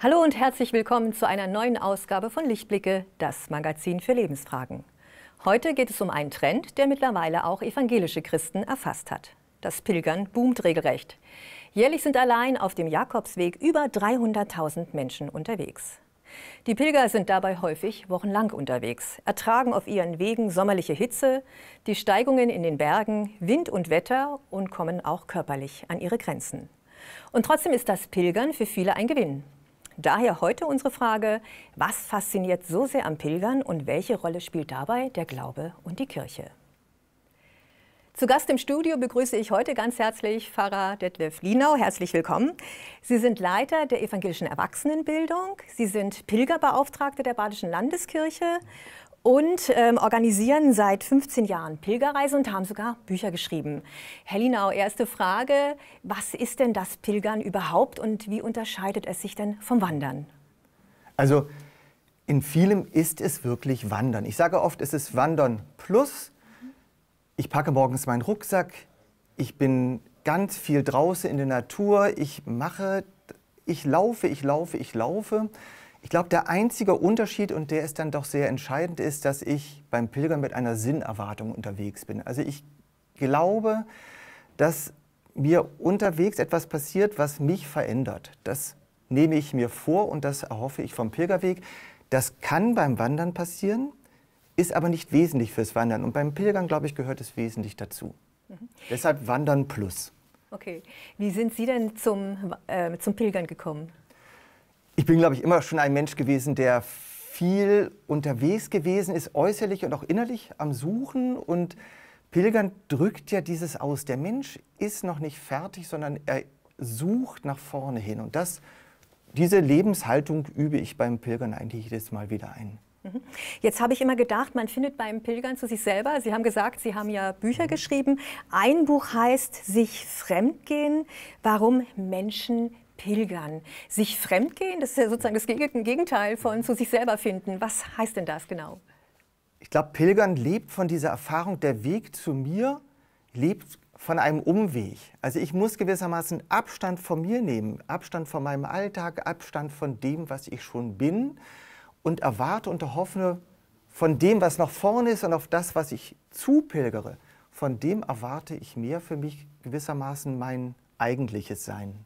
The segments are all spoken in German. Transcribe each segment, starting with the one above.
Hallo und herzlich willkommen zu einer neuen Ausgabe von Lichtblicke, das Magazin für Lebensfragen. Heute geht es um einen Trend, der mittlerweile auch evangelische Christen erfasst hat. Das Pilgern boomt regelrecht. Jährlich sind allein auf dem Jakobsweg über 300.000 Menschen unterwegs. Die Pilger sind dabei häufig wochenlang unterwegs, ertragen auf ihren Wegen sommerliche Hitze, die Steigungen in den Bergen, Wind und Wetter und kommen auch körperlich an ihre Grenzen. Und trotzdem ist das Pilgern für viele ein Gewinn. Daher heute unsere Frage, was fasziniert so sehr am Pilgern und welche Rolle spielt dabei der Glaube und die Kirche? Zu Gast im Studio begrüße ich heute ganz herzlich Pfarrer Detlef Lienau. Herzlich willkommen. Sie sind Leiter der evangelischen Erwachsenenbildung. Sie sind Pilgerbeauftragte der Badischen Landeskirche und ähm, organisieren seit 15 Jahren Pilgerreisen und haben sogar Bücher geschrieben. Herr Linau, erste Frage, was ist denn das Pilgern überhaupt und wie unterscheidet es sich denn vom Wandern? Also in vielem ist es wirklich Wandern. Ich sage oft, es ist Wandern plus. Ich packe morgens meinen Rucksack, ich bin ganz viel draußen in der Natur, ich mache, ich laufe, ich laufe, ich laufe. Ich glaube, der einzige Unterschied, und der ist dann doch sehr entscheidend, ist, dass ich beim Pilgern mit einer Sinnerwartung unterwegs bin. Also ich glaube, dass mir unterwegs etwas passiert, was mich verändert. Das nehme ich mir vor und das erhoffe ich vom Pilgerweg. Das kann beim Wandern passieren, ist aber nicht wesentlich fürs Wandern. Und beim Pilgern, glaube ich, gehört es wesentlich dazu. Mhm. Deshalb Wandern plus. Okay. Wie sind Sie denn zum, äh, zum Pilgern gekommen? Ich bin, glaube ich, immer schon ein Mensch gewesen, der viel unterwegs gewesen ist, äußerlich und auch innerlich am Suchen. Und Pilgern drückt ja dieses aus. Der Mensch ist noch nicht fertig, sondern er sucht nach vorne hin. Und das, diese Lebenshaltung übe ich beim Pilgern eigentlich jedes Mal wieder ein. Mhm. Jetzt habe ich immer gedacht, man findet beim Pilgern zu sich selber. Sie haben gesagt, Sie haben ja Bücher mhm. geschrieben. Ein Buch heißt Sich fremdgehen, warum Menschen Pilgern, sich fremdgehen, das ist ja sozusagen das Gegenteil von zu sich selber finden. Was heißt denn das genau? Ich glaube, Pilgern lebt von dieser Erfahrung, der Weg zu mir lebt von einem Umweg. Also ich muss gewissermaßen Abstand von mir nehmen, Abstand von meinem Alltag, Abstand von dem, was ich schon bin und erwarte und hoffe von dem, was noch vorne ist und auf das, was ich zupilgere, von dem erwarte ich mehr für mich gewissermaßen mein eigentliches Sein.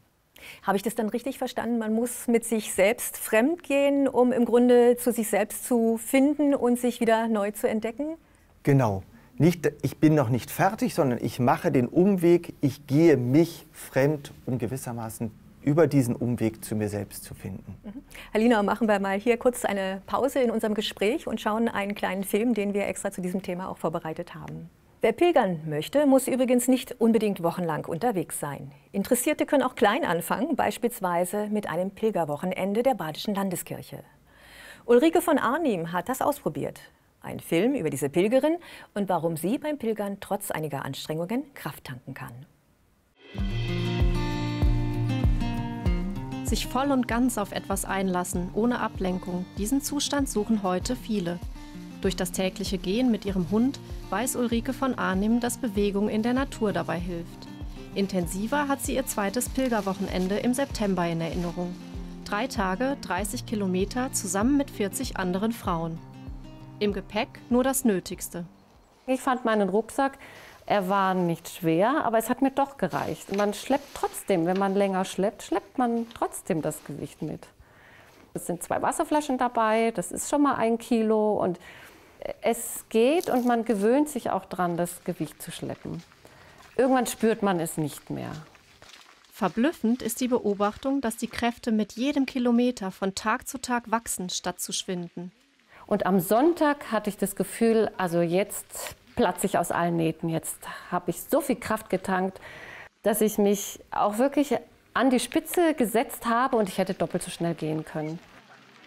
Habe ich das dann richtig verstanden? Man muss mit sich selbst fremd gehen, um im Grunde zu sich selbst zu finden und sich wieder neu zu entdecken? Genau. Nicht, ich bin noch nicht fertig, sondern ich mache den Umweg, ich gehe mich fremd, um gewissermaßen über diesen Umweg zu mir selbst zu finden. Mhm. Halina, machen wir mal hier kurz eine Pause in unserem Gespräch und schauen einen kleinen Film, den wir extra zu diesem Thema auch vorbereitet haben. Wer pilgern möchte, muss übrigens nicht unbedingt wochenlang unterwegs sein. Interessierte können auch klein anfangen, beispielsweise mit einem Pilgerwochenende der Badischen Landeskirche. Ulrike von Arnim hat das ausprobiert. Ein Film über diese Pilgerin und warum sie beim Pilgern trotz einiger Anstrengungen Kraft tanken kann. Sich voll und ganz auf etwas einlassen, ohne Ablenkung, diesen Zustand suchen heute viele. Durch das tägliche Gehen mit ihrem Hund weiß Ulrike von Arnim, dass Bewegung in der Natur dabei hilft. Intensiver hat sie ihr zweites Pilgerwochenende im September in Erinnerung. Drei Tage, 30 Kilometer zusammen mit 40 anderen Frauen. Im Gepäck nur das Nötigste. Ich fand meinen Rucksack, er war nicht schwer, aber es hat mir doch gereicht. man schleppt trotzdem, wenn man länger schleppt, schleppt man trotzdem das Gewicht mit. Es sind zwei Wasserflaschen dabei, das ist schon mal ein Kilo und es geht und man gewöhnt sich auch dran, das Gewicht zu schleppen. Irgendwann spürt man es nicht mehr. Verblüffend ist die Beobachtung, dass die Kräfte mit jedem Kilometer von Tag zu Tag wachsen, statt zu schwinden. Und am Sonntag hatte ich das Gefühl, also jetzt platze ich aus allen Nähten. Jetzt habe ich so viel Kraft getankt, dass ich mich auch wirklich an die Spitze gesetzt habe und ich hätte doppelt so schnell gehen können.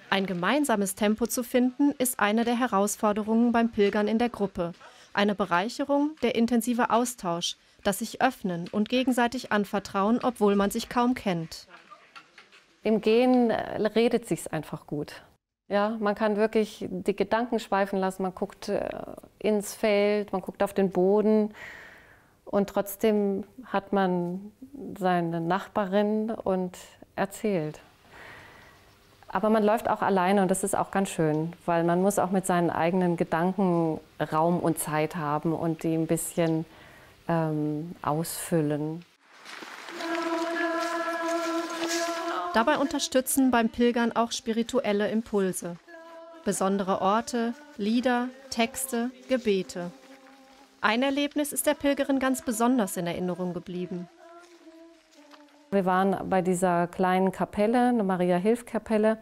Ein gemeinsames Tempo zu finden, ist eine der Herausforderungen beim Pilgern in der Gruppe. Eine Bereicherung, der intensive Austausch, das sich öffnen und gegenseitig anvertrauen, obwohl man sich kaum kennt. Im Gehen äh, redet sich's einfach gut. Ja, man kann wirklich die Gedanken schweifen lassen, man guckt äh, ins Feld, man guckt auf den Boden und trotzdem hat man seine Nachbarin und erzählt. Aber man läuft auch alleine und das ist auch ganz schön, weil man muss auch mit seinen eigenen Gedanken Raum und Zeit haben und die ein bisschen ähm, ausfüllen. Dabei unterstützen beim Pilgern auch spirituelle Impulse. Besondere Orte, Lieder, Texte, Gebete. Ein Erlebnis ist der Pilgerin ganz besonders in Erinnerung geblieben. Wir waren bei dieser kleinen Kapelle, eine Maria-Hilf-Kapelle,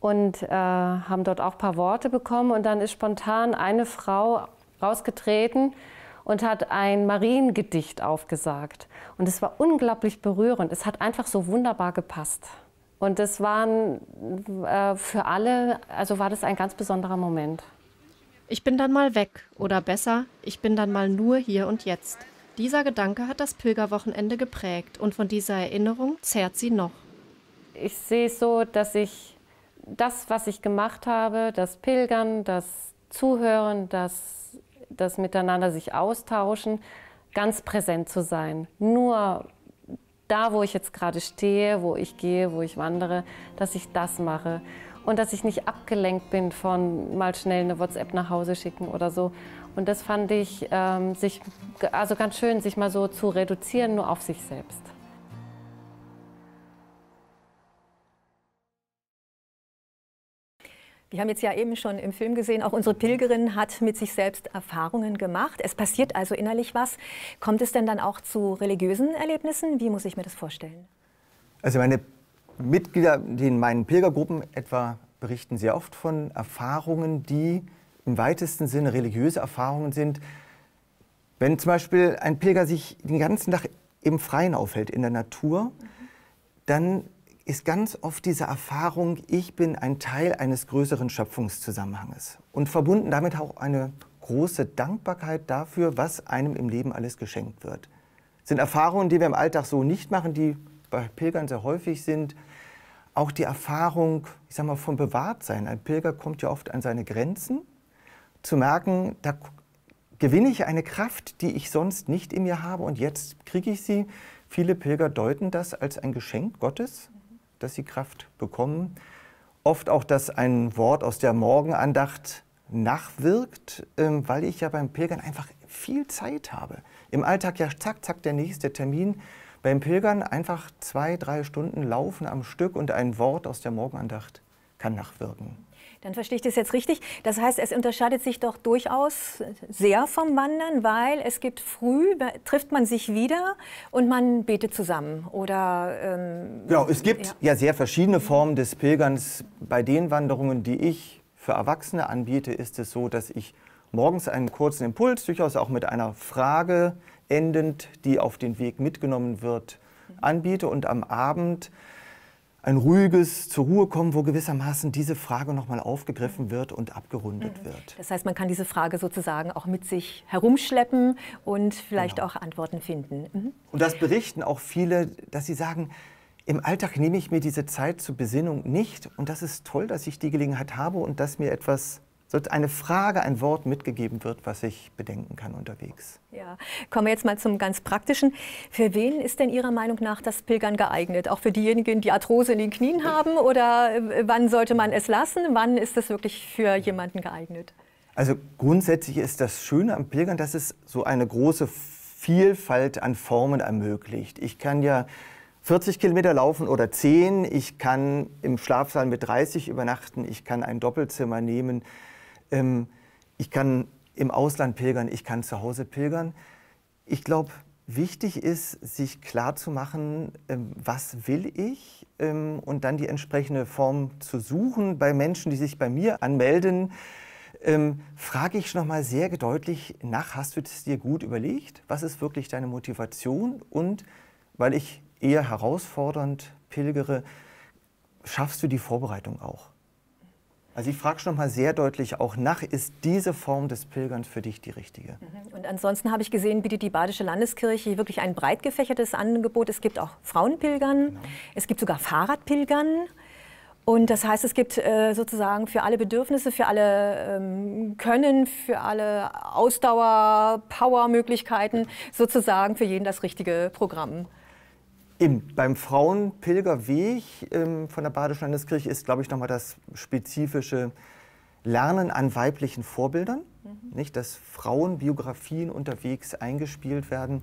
und äh, haben dort auch ein paar Worte bekommen. Und dann ist spontan eine Frau rausgetreten und hat ein Mariengedicht aufgesagt. Und es war unglaublich berührend. Es hat einfach so wunderbar gepasst. Und das waren äh, für alle, also war das ein ganz besonderer Moment. Ich bin dann mal weg oder besser, ich bin dann mal nur hier und jetzt. Dieser Gedanke hat das Pilgerwochenende geprägt und von dieser Erinnerung zehrt sie noch. Ich sehe es so, dass ich das, was ich gemacht habe, das Pilgern, das Zuhören, das, das Miteinander sich austauschen, ganz präsent zu sein. Nur da, wo ich jetzt gerade stehe, wo ich gehe, wo ich wandere, dass ich das mache. Und dass ich nicht abgelenkt bin von mal schnell eine WhatsApp nach Hause schicken oder so, und das fand ich ähm, sich, also ganz schön, sich mal so zu reduzieren, nur auf sich selbst. Wir haben jetzt ja eben schon im Film gesehen, auch unsere Pilgerin hat mit sich selbst Erfahrungen gemacht. Es passiert also innerlich was. Kommt es denn dann auch zu religiösen Erlebnissen? Wie muss ich mir das vorstellen? Also meine Mitglieder in meinen Pilgergruppen etwa berichten sehr oft von Erfahrungen, die im weitesten Sinne religiöse Erfahrungen sind, wenn zum Beispiel ein Pilger sich den ganzen Tag im Freien aufhält, in der Natur, dann ist ganz oft diese Erfahrung, ich bin ein Teil eines größeren Schöpfungszusammenhanges und verbunden damit auch eine große Dankbarkeit dafür, was einem im Leben alles geschenkt wird. Das sind Erfahrungen, die wir im Alltag so nicht machen, die bei Pilgern sehr häufig sind. Auch die Erfahrung, ich sag mal, vom Bewahrtsein. Ein Pilger kommt ja oft an seine Grenzen zu merken, da gewinne ich eine Kraft, die ich sonst nicht in mir habe und jetzt kriege ich sie. Viele Pilger deuten das als ein Geschenk Gottes, dass sie Kraft bekommen. Oft auch, dass ein Wort aus der Morgenandacht nachwirkt, ähm, weil ich ja beim Pilgern einfach viel Zeit habe. Im Alltag ja zack, zack, der nächste Termin. Beim Pilgern einfach zwei, drei Stunden laufen am Stück und ein Wort aus der Morgenandacht kann nachwirken. Dann verstehe ich das jetzt richtig. Das heißt, es unterscheidet sich doch durchaus sehr vom Wandern, weil es gibt früh, trifft man sich wieder und man betet zusammen. Oder, ähm, genau, es gibt ja. ja sehr verschiedene Formen des Pilgerns. Bei den Wanderungen, die ich für Erwachsene anbiete, ist es so, dass ich morgens einen kurzen Impuls, durchaus auch mit einer Frage endend, die auf den Weg mitgenommen wird, anbiete und am Abend ein ruhiges zur Ruhe kommen, wo gewissermaßen diese Frage nochmal aufgegriffen wird und abgerundet mhm. wird. Das heißt, man kann diese Frage sozusagen auch mit sich herumschleppen und vielleicht genau. auch Antworten finden. Mhm. Und das berichten auch viele, dass sie sagen, im Alltag nehme ich mir diese Zeit zur Besinnung nicht und das ist toll, dass ich die Gelegenheit habe und dass mir etwas sollte eine Frage, ein Wort mitgegeben wird, was ich bedenken kann unterwegs. Ja, kommen wir jetzt mal zum ganz Praktischen. Für wen ist denn Ihrer Meinung nach das Pilgern geeignet? Auch für diejenigen, die Arthrose in den Knien haben? Oder äh, wann sollte man es lassen? Wann ist das wirklich für jemanden geeignet? Also grundsätzlich ist das Schöne am Pilgern, dass es so eine große Vielfalt an Formen ermöglicht. Ich kann ja 40 Kilometer laufen oder 10. Ich kann im Schlafsaal mit 30 übernachten. Ich kann ein Doppelzimmer nehmen. Ähm, ich kann im Ausland pilgern, ich kann zu Hause pilgern. Ich glaube, wichtig ist, sich klar zu machen, ähm, was will ich ähm, und dann die entsprechende Form zu suchen. Bei Menschen, die sich bei mir anmelden, frage ich nochmal sehr deutlich nach, hast du es dir gut überlegt? Was ist wirklich deine Motivation? Und weil ich eher herausfordernd pilgere, schaffst du die Vorbereitung auch? Also ich frage schon mal sehr deutlich auch nach, ist diese Form des Pilgerns für dich die richtige? Mhm. Und ansonsten habe ich gesehen, bietet die Badische Landeskirche wirklich ein breit gefächertes Angebot. Es gibt auch Frauenpilgern, genau. es gibt sogar Fahrradpilgern. Und das heißt, es gibt äh, sozusagen für alle Bedürfnisse, für alle ähm, Können, für alle Ausdauer, Power-Möglichkeiten, genau. sozusagen für jeden das richtige Programm. Eben, beim Frauenpilgerweg ähm, von der Badischen Landeskirche ist, glaube ich, nochmal das spezifische Lernen an weiblichen Vorbildern, mhm. nicht, dass Frauenbiografien unterwegs eingespielt werden.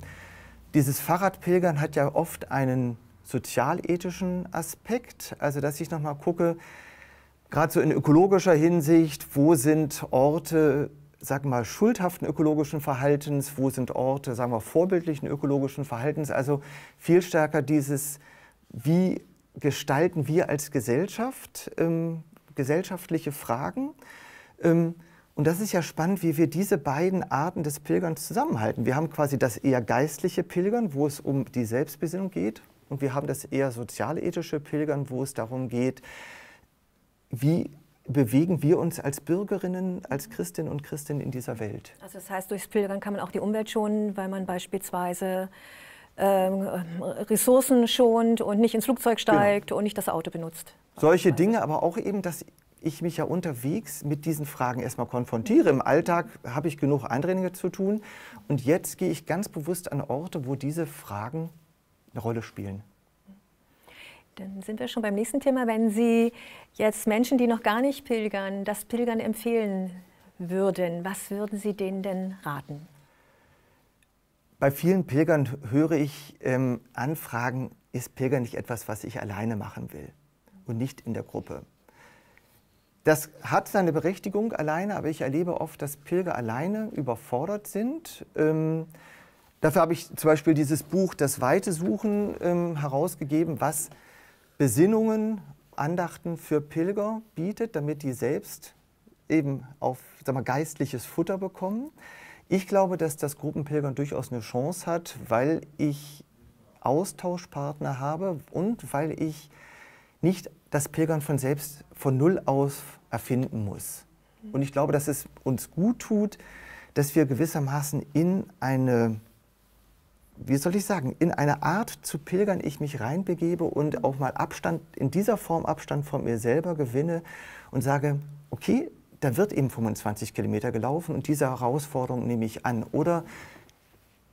Dieses Fahrradpilgern hat ja oft einen sozialethischen Aspekt, also dass ich nochmal gucke, gerade so in ökologischer Hinsicht, wo sind Orte, sagen wir mal, schuldhaften ökologischen Verhaltens, wo sind Orte, sagen wir, vorbildlichen ökologischen Verhaltens. Also viel stärker dieses, wie gestalten wir als Gesellschaft ähm, gesellschaftliche Fragen. Ähm, und das ist ja spannend, wie wir diese beiden Arten des Pilgerns zusammenhalten. Wir haben quasi das eher geistliche Pilgern, wo es um die Selbstbesinnung geht. Und wir haben das eher sozialethische Pilgern, wo es darum geht, wie bewegen wir uns als Bürgerinnen, als Christinnen und Christen in dieser Welt. Also das heißt, durchs Pilgern kann man auch die Umwelt schonen, weil man beispielsweise ähm, Ressourcen schont und nicht ins Flugzeug genau. steigt genau. und nicht das Auto benutzt. Solche Dinge, aber auch eben, dass ich mich ja unterwegs mit diesen Fragen erstmal konfrontiere. Im Alltag habe ich genug Eindringlinge zu tun und jetzt gehe ich ganz bewusst an Orte, wo diese Fragen eine Rolle spielen. Dann sind wir schon beim nächsten Thema. Wenn Sie jetzt Menschen, die noch gar nicht pilgern, das Pilgern empfehlen würden, was würden Sie denen denn raten? Bei vielen Pilgern höre ich ähm, Anfragen, ist Pilgern nicht etwas, was ich alleine machen will und nicht in der Gruppe. Das hat seine Berechtigung alleine, aber ich erlebe oft, dass Pilger alleine überfordert sind. Ähm, dafür habe ich zum Beispiel dieses Buch Das Weite Suchen ähm, herausgegeben, was Besinnungen, Andachten für Pilger bietet, damit die selbst eben auf sag mal, geistliches Futter bekommen. Ich glaube, dass das Gruppenpilgern durchaus eine Chance hat, weil ich Austauschpartner habe und weil ich nicht das Pilgern von selbst von null aus erfinden muss. Und ich glaube, dass es uns gut tut, dass wir gewissermaßen in eine wie soll ich sagen, in eine Art zu pilgern ich mich reinbegebe und auch mal Abstand, in dieser Form Abstand von mir selber gewinne und sage, okay, da wird eben 25 Kilometer gelaufen und diese Herausforderung nehme ich an. Oder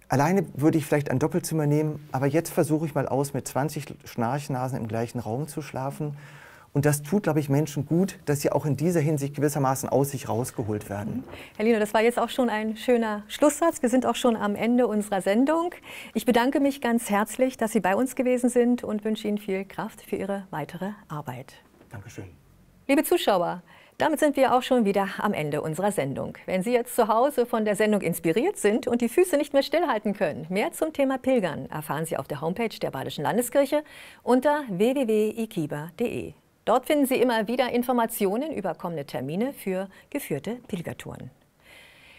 alleine würde ich vielleicht ein Doppelzimmer nehmen, aber jetzt versuche ich mal aus, mit 20 Schnarchnasen im gleichen Raum zu schlafen und das tut, glaube ich, Menschen gut, dass sie auch in dieser Hinsicht gewissermaßen aus sich rausgeholt werden. Mhm. Herr Lino, das war jetzt auch schon ein schöner Schlusssatz. Wir sind auch schon am Ende unserer Sendung. Ich bedanke mich ganz herzlich, dass Sie bei uns gewesen sind und wünsche Ihnen viel Kraft für Ihre weitere Arbeit. Dankeschön. Liebe Zuschauer, damit sind wir auch schon wieder am Ende unserer Sendung. Wenn Sie jetzt zu Hause von der Sendung inspiriert sind und die Füße nicht mehr stillhalten können, mehr zum Thema Pilgern erfahren Sie auf der Homepage der Badischen Landeskirche unter www.ikiba.de. Dort finden Sie immer wieder Informationen über kommende Termine für geführte Pilgertouren.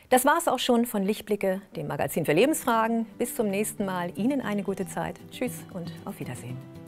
Das war es auch schon von Lichtblicke, dem Magazin für Lebensfragen. Bis zum nächsten Mal. Ihnen eine gute Zeit. Tschüss und auf Wiedersehen.